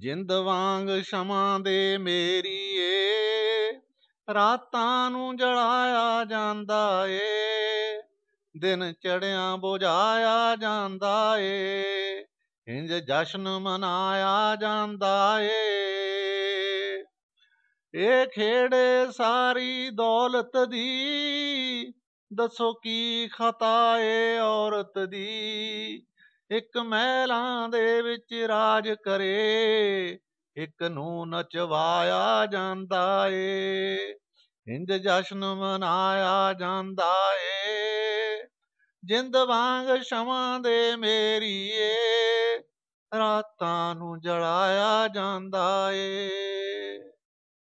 ਜਿੰਦ ਵਾਂਗ ਸ਼ਮਾਂ ਦੇ ਮੇਰੀ ਏ ਰਾਤਾਂ ਨੂੰ ਜਲਾਇਆ ਜਾਂਦਾ ਏ ਦਿਨ ਚੜਿਆਂ ਬੁਝਾਇਆ ਜਾਂਦਾ ਏ ਇੰਜ ਜਸ਼ਨ ਮਨਾਇਆ ਜਾਂਦਾ ਏ ਇਹ ਖੇੜੇ ਸਾਰੀ ਦੌਲਤ ਦੀ ਦੱਸੋ ਕੀ ਖਤਾ ਏ ਔਰਤ ਦੀ ਇੱਕ ਮਹਿਲਾਂ ਦੇ ਵਿੱਚ ਰਾਜ ਕਰੇ ਇੱਕ ਨੂੰ ਨਚਵਾਇਆ ਜਾਂਦਾ ਏ ਹਿੰਦ ਜਸ਼ਨ ਮਨਾਇਆ ਜਾਂਦਾ ਏ ਜਿੰਦ ਵਾਂਗ ਸ਼ਮਾਂ ਦੇ ਮੇਰੀ ਏ ਰਾਤਾਂ ਨੂੰ ਜਲਾਇਆ ਜਾਂਦਾ ਏ